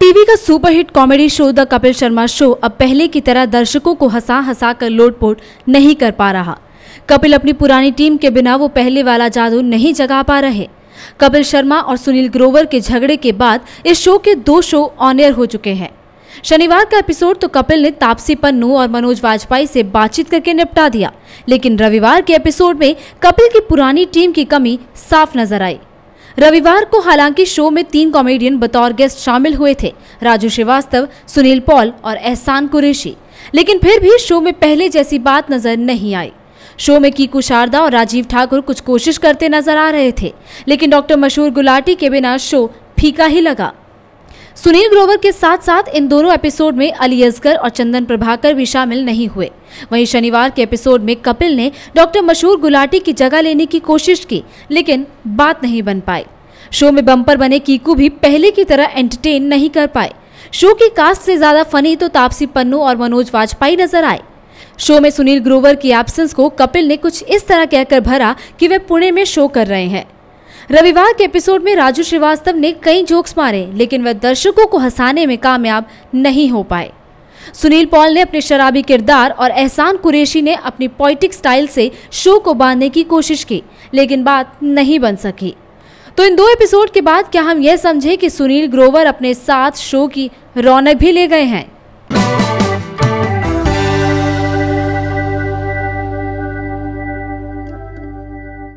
TV का superhit comedy show the Kapil Sharma show अब पहले की तरह दर्शकों को हंसा हंसा कर लोटपोट नहीं कर पा रहा कपिल अपनी पुरानी टीम के बिना वो पहले वाला जादू नहीं जगा पा रहे कपिल शर्मा और सुनील ग्रोवर के झगड़े के बाद इस शो के दो शो ऑन एयर हो चुके हैं शनिवार का एपिसोड तो कपिल ने तापसी पन्नू और मनोज वाजपेयी से बातचीत करके निपटा दिया लेकिन रविवार के एपिसोड में कपिल की पुरानी टीम की कमी साफ नजर आई रविवार को हालांकि शो में तीन कॉमेडियन बतौर गेस्ट शामिल हुए थे राजू श्रीवास्तव सुनील पॉल और एहसान कुरेशी लेकिन फिर भी शो में पहले जैसी बात नजर नहीं आई शो में कीकू शारदा और राजीव ठाकुर कुछ कोशिश करते नजर आ रहे थे लेकिन डॉक्टर मशहूर गुलाटी के बिना शो फीका ही लगा सुनील ग्रोवर के साथ साथ इन दोनों एपिसोड में अली असगर और चंदन प्रभाकर भी शामिल नहीं हुए वहीं शनिवार के एपिसोड में कपिल ने डॉक्टर मशहूर गुलाटी की जगह लेने की कोशिश की लेकिन बात नहीं बन पाई शो में बम्पर बने कीकू भी पहले की तरह एंटरटेन नहीं कर पाए शो की कास्ट से ज्यादा फनी तो तापसी पन्नू और मनोज वाजपेयी नजर आए शो में सुनील ग्रोवर की एब्सेंस को कपिल ने कुछ इस तरह कहकर भरा कि वे पुणे में शो कर रहे हैं रविवार के एपिसोड में राजू श्रीवास्तव ने कई जोक्स मारे लेकिन वह दर्शकों को हंसाने में कामयाब नहीं हो पाए सुनील पॉल ने अपने शराबी किरदार और एहसान कुरैशी ने अपनी पॉइटिक स्टाइल से शो को बांधने की कोशिश की लेकिन बात नहीं बन सकी तो इन दो एपिसोड के बाद क्या हम यह समझे कि सुनील ग्रोवर अपने साथ शो की रौनक भी ले गए हैं